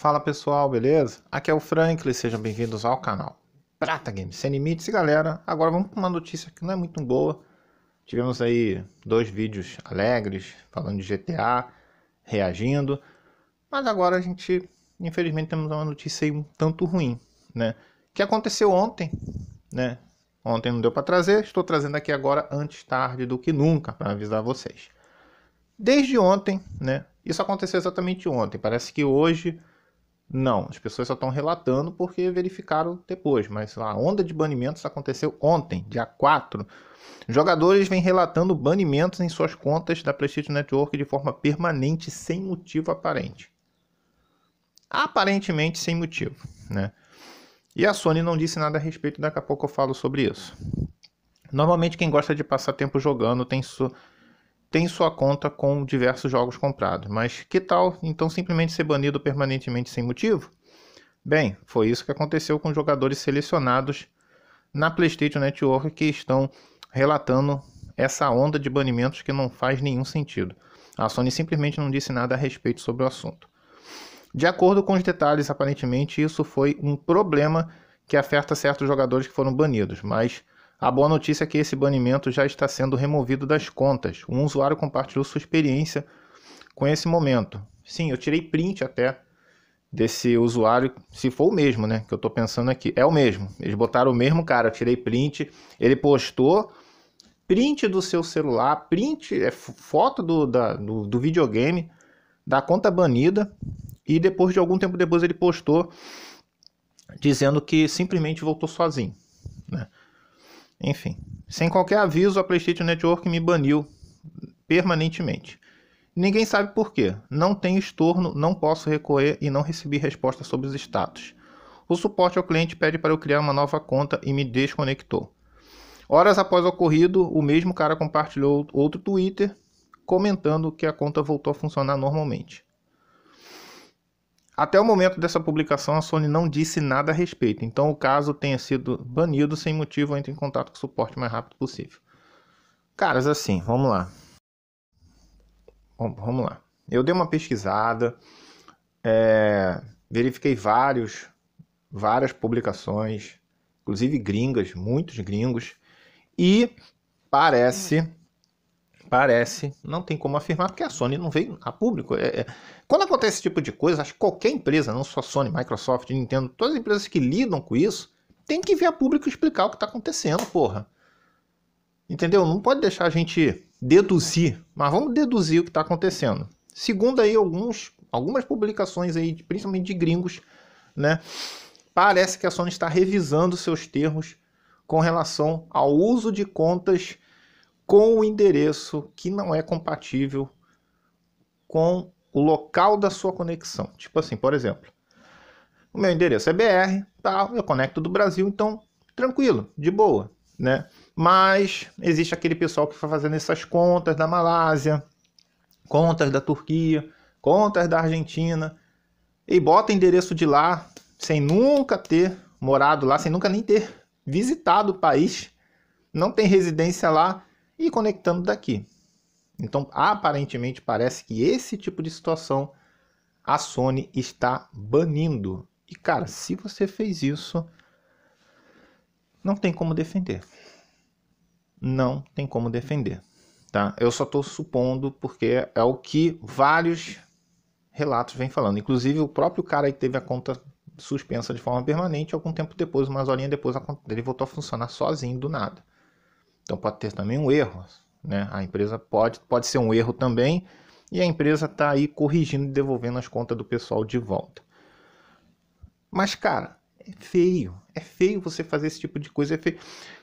Fala pessoal, beleza? Aqui é o Franklin, sejam bem-vindos ao canal Prata Games Sem Limites. E galera, agora vamos para uma notícia que não é muito boa. Tivemos aí dois vídeos alegres, falando de GTA, reagindo. Mas agora a gente, infelizmente, temos uma notícia aí um tanto ruim, né? Que aconteceu ontem, né? Ontem não deu para trazer, estou trazendo aqui agora antes tarde do que nunca, para avisar vocês. Desde ontem, né? Isso aconteceu exatamente ontem, parece que hoje não, as pessoas só estão relatando porque verificaram depois, mas a onda de banimentos aconteceu ontem, dia 4. Jogadores vêm relatando banimentos em suas contas da PlayStation Network de forma permanente, sem motivo aparente. Aparentemente sem motivo, né? E a Sony não disse nada a respeito, daqui a pouco eu falo sobre isso. Normalmente quem gosta de passar tempo jogando tem, so tem sua conta com diversos jogos comprados. Mas que tal então simplesmente ser banido permanentemente sem motivo? Bem, foi isso que aconteceu com jogadores selecionados na PlayStation Network que estão relatando essa onda de banimentos que não faz nenhum sentido. A Sony simplesmente não disse nada a respeito sobre o assunto. De acordo com os detalhes, aparentemente isso foi um problema que afeta certos jogadores que foram banidos, mas a boa notícia é que esse banimento já está sendo removido das contas. Um usuário compartilhou sua experiência com esse momento. Sim, eu tirei print até desse usuário, se for o mesmo, né? Que eu estou pensando aqui. É o mesmo. Eles botaram o mesmo cara, eu tirei print, ele postou print do seu celular, print, é foto do, da, do, do videogame, da conta banida, e depois de algum tempo depois ele postou dizendo que simplesmente voltou sozinho. Enfim, sem qualquer aviso, a PlayStation Network me baniu permanentemente. Ninguém sabe por quê. Não tenho estorno, não posso recorrer e não recebi resposta sobre os status. O suporte ao cliente pede para eu criar uma nova conta e me desconectou. Horas após o ocorrido, o mesmo cara compartilhou outro Twitter comentando que a conta voltou a funcionar normalmente. Até o momento dessa publicação, a Sony não disse nada a respeito, então o caso tenha sido banido sem motivo entre em contato com o suporte o mais rápido possível. Caras, assim, vamos lá. vamos lá. Eu dei uma pesquisada, é, verifiquei vários, várias publicações, inclusive gringas, muitos gringos, e parece hum. Parece, não tem como afirmar, porque a Sony não veio a público. É, é. Quando acontece esse tipo de coisa, acho que qualquer empresa, não só Sony, Microsoft, Nintendo, todas as empresas que lidam com isso, tem que vir a público explicar o que está acontecendo, porra. Entendeu? Não pode deixar a gente deduzir, mas vamos deduzir o que está acontecendo. Segundo aí alguns, algumas publicações aí, principalmente de gringos, né? Parece que a Sony está revisando seus termos com relação ao uso de contas com o endereço que não é compatível com o local da sua conexão. Tipo assim, por exemplo, o meu endereço é BR, tal, tá, eu conecto do Brasil, então tranquilo, de boa, né? Mas existe aquele pessoal que vai fazendo essas contas da Malásia, contas da Turquia, contas da Argentina e bota endereço de lá sem nunca ter morado lá, sem nunca nem ter visitado o país, não tem residência lá e conectando daqui. Então, aparentemente, parece que esse tipo de situação a Sony está banindo. E, cara, se você fez isso, não tem como defender. Não tem como defender. Tá? Eu só estou supondo porque é o que vários relatos vêm falando. Inclusive, o próprio cara que teve a conta suspensa de forma permanente, algum tempo depois, umas horinhas depois, ele voltou a funcionar sozinho do nada. Então pode ter também um erro, né? A empresa pode, pode ser um erro também e a empresa está aí corrigindo e devolvendo as contas do pessoal de volta. Mas cara, é feio, é feio você fazer esse tipo de coisa. É feio.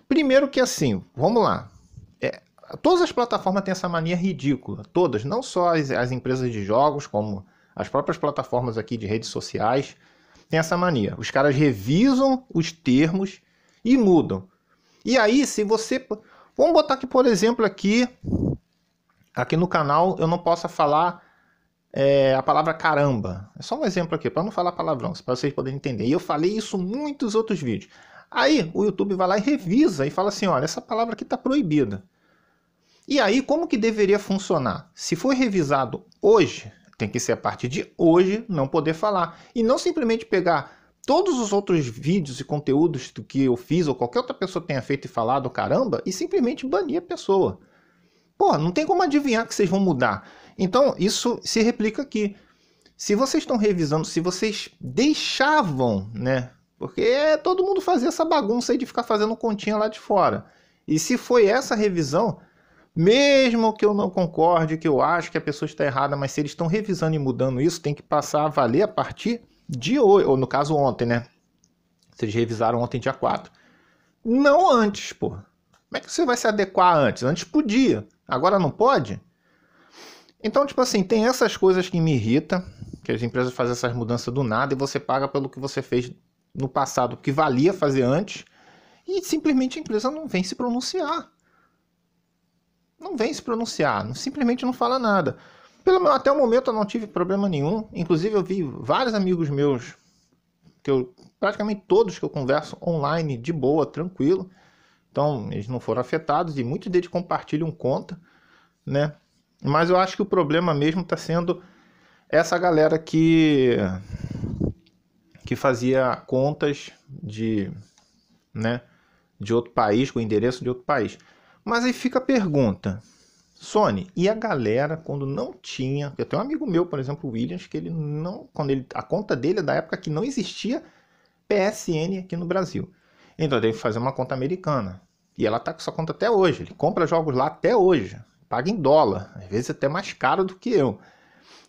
Primeiro que assim, vamos lá. É, todas as plataformas têm essa mania ridícula, todas, não só as, as empresas de jogos, como as próprias plataformas aqui de redes sociais têm essa mania. Os caras revisam os termos e mudam. E aí, se você Vamos botar que, por exemplo, aqui, aqui no canal eu não possa falar é, a palavra caramba. É só um exemplo aqui, para não falar palavrão, para vocês poderem entender. E eu falei isso em muitos outros vídeos. Aí o YouTube vai lá e revisa e fala assim: olha, essa palavra aqui está proibida. E aí, como que deveria funcionar? Se foi revisado hoje, tem que ser a partir de hoje não poder falar. E não simplesmente pegar todos os outros vídeos e conteúdos que eu fiz ou qualquer outra pessoa tenha feito e falado, caramba, e simplesmente banir a pessoa. Pô, não tem como adivinhar que vocês vão mudar. Então, isso se replica aqui. Se vocês estão revisando, se vocês deixavam, né? Porque todo mundo fazia essa bagunça aí de ficar fazendo continha lá de fora. E se foi essa revisão, mesmo que eu não concorde, que eu acho que a pessoa está errada, mas se eles estão revisando e mudando isso, tem que passar a valer a partir de hoje, ou no caso ontem, né? Vocês revisaram ontem, dia 4. Não antes, pô. Como é que você vai se adequar antes? Antes podia, agora não pode? Então, tipo assim, tem essas coisas que me irrita, que as empresas fazem essas mudanças do nada e você paga pelo que você fez no passado, que valia fazer antes, e simplesmente a empresa não vem se pronunciar. Não vem se pronunciar, simplesmente não fala nada. Pelo, até o momento eu não tive problema nenhum. Inclusive, eu vi vários amigos meus, que eu, praticamente todos que eu converso online, de boa, tranquilo. Então, eles não foram afetados e muitos deles compartilham conta, né? Mas eu acho que o problema mesmo está sendo essa galera que que fazia contas de, né, de outro país, com endereço de outro país. Mas aí fica a pergunta: Sony. E a galera, quando não tinha. Eu tenho um amigo meu, por exemplo, o Williams, que ele não. Quando ele, a conta dele é da época que não existia PSN aqui no Brasil. Então ele teve fazer uma conta americana. E ela tá com sua conta até hoje. Ele compra jogos lá até hoje. Paga em dólar. Às vezes até mais caro do que eu.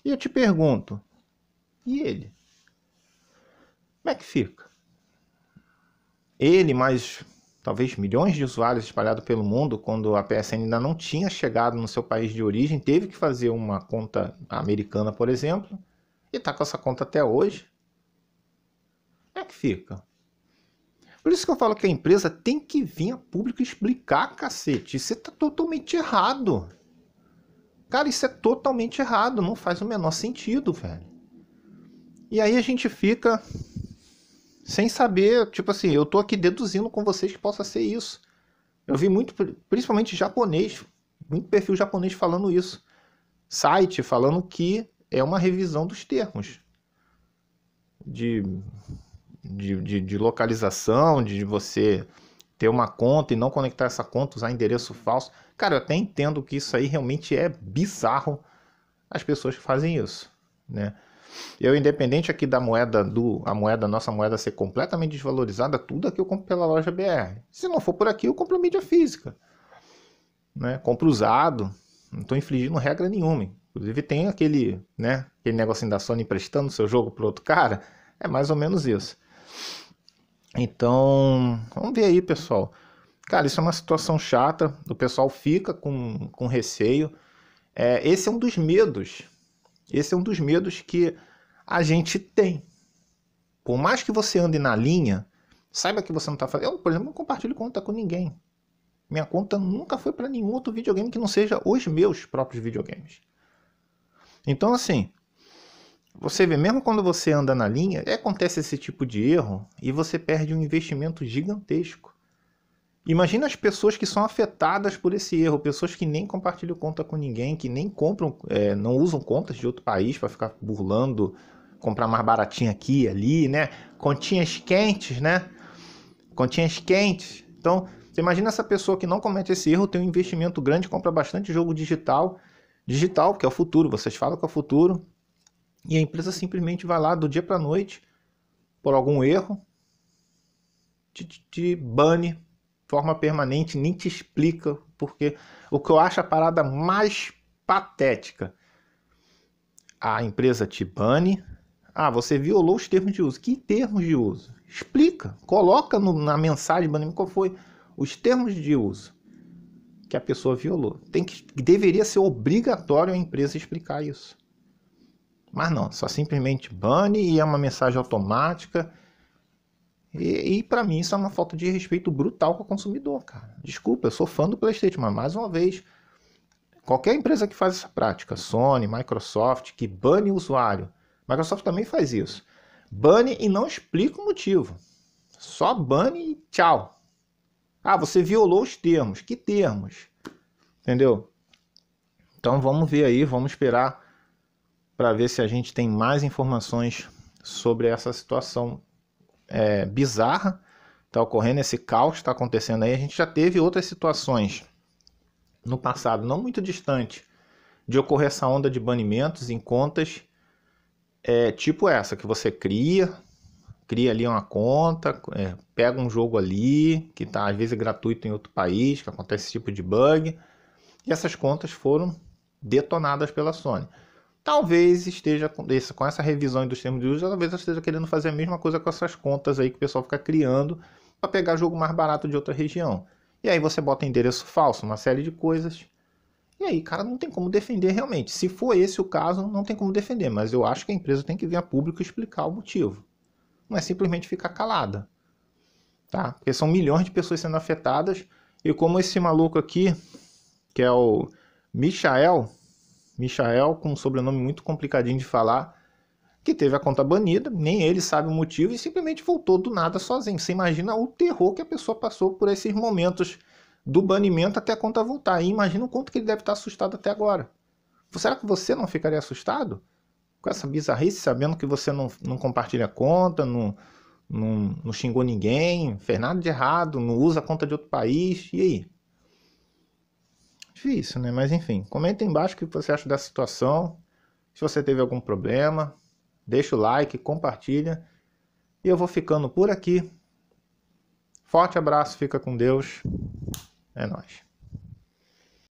E eu te pergunto. E ele? Como é que fica? Ele mais talvez milhões de usuários espalhados pelo mundo, quando a PSN ainda não tinha chegado no seu país de origem, teve que fazer uma conta americana, por exemplo, e está com essa conta até hoje. Como é que fica? Por isso que eu falo que a empresa tem que vir a público explicar, cacete. Isso está é totalmente errado. Cara, isso é totalmente errado. Não faz o menor sentido, velho. E aí a gente fica sem saber, tipo assim, eu tô aqui deduzindo com vocês que possa ser isso. Eu vi muito, principalmente japonês, muito perfil japonês falando isso. Site falando que é uma revisão dos termos de, de, de, de localização, de você ter uma conta e não conectar essa conta, usar endereço falso. Cara, eu até entendo que isso aí realmente é bizarro as pessoas que fazem isso, né? Eu, independente aqui da moeda, do, a moeda, nossa moeda ser completamente desvalorizada, tudo aqui eu compro pela loja BR. Se não for por aqui, eu compro mídia física. Né? Compro usado. Não estou infringindo regra nenhuma. Inclusive tem aquele, né, aquele negocinho da Sony emprestando seu jogo para outro cara. É mais ou menos isso. Então, vamos ver aí, pessoal. Cara, isso é uma situação chata. O pessoal fica com, com receio. É, esse é um dos medos esse é um dos medos que a gente tem. Por mais que você ande na linha, saiba que você não está fazendo. Eu, por exemplo, não compartilho conta com ninguém. Minha conta nunca foi para nenhum outro videogame que não seja os meus próprios videogames. Então, assim, você vê, mesmo quando você anda na linha, acontece esse tipo de erro e você perde um investimento gigantesco. Imagina as pessoas que são afetadas por esse erro, pessoas que nem compartilham conta com ninguém, que nem compram, é, não usam contas de outro país para ficar burlando, comprar mais baratinho aqui, ali, né? Continhas quentes, né? Continhas quentes. Então, você imagina essa pessoa que não comete esse erro, tem um investimento grande, compra bastante jogo digital, digital, que é o futuro, vocês falam que é o futuro, e a empresa simplesmente vai lá do dia para noite, por algum erro, te, te, te bane forma permanente, nem te explica, porque o que eu acho a parada mais patética. A empresa te bane. Ah, você violou os termos de uso. Que termos de uso? Explica, coloca no, na mensagem me qual foi os termos de uso que a pessoa violou. Tem que deveria ser obrigatório a empresa explicar isso. Mas não, só simplesmente bane e é uma mensagem automática e, e para mim isso é uma falta de respeito brutal com o consumidor, cara. Desculpa, eu sou fã do PlayStation, mas mais uma vez, qualquer empresa que faz essa prática, Sony, Microsoft, que bane o usuário, Microsoft também faz isso. Bane e não explica o motivo. Só bane e tchau. Ah, você violou os termos. Que termos? Entendeu? Então vamos ver aí, vamos esperar para ver se a gente tem mais informações sobre essa situação é, bizarra está ocorrendo, esse caos está acontecendo aí. A gente já teve outras situações no passado, não muito distante, de ocorrer essa onda de banimentos em contas é, tipo essa, que você cria, cria ali uma conta, é, pega um jogo ali, que está às vezes gratuito em outro país, que acontece esse tipo de bug, e essas contas foram detonadas pela Sony talvez esteja com, esse, com essa revisão dos termos de uso, talvez esteja querendo fazer a mesma coisa com essas contas aí que o pessoal fica criando para pegar jogo mais barato de outra região. E aí você bota endereço falso, uma série de coisas. E aí, cara, não tem como defender realmente. Se for esse o caso, não tem como defender, mas eu acho que a empresa tem que vir a público explicar o motivo. Não é simplesmente ficar calada. Tá? Porque são milhões de pessoas sendo afetadas e como esse maluco aqui, que é o Michael, Michael, com um sobrenome muito complicadinho de falar, que teve a conta banida, nem ele sabe o motivo e simplesmente voltou do nada sozinho. Você imagina o terror que a pessoa passou por esses momentos do banimento até a conta voltar. E imagina o quanto que ele deve estar assustado até agora. Será que você não ficaria assustado com essa bizarrice, sabendo que você não, não compartilha a conta, não, não, não xingou ninguém, fez nada de errado, não usa a conta de outro país? E aí? Difícil, né? Mas enfim, comenta embaixo o que você acha da situação, se você teve algum problema, deixa o like, compartilha. E eu vou ficando por aqui. Forte abraço, fica com Deus. É nóis.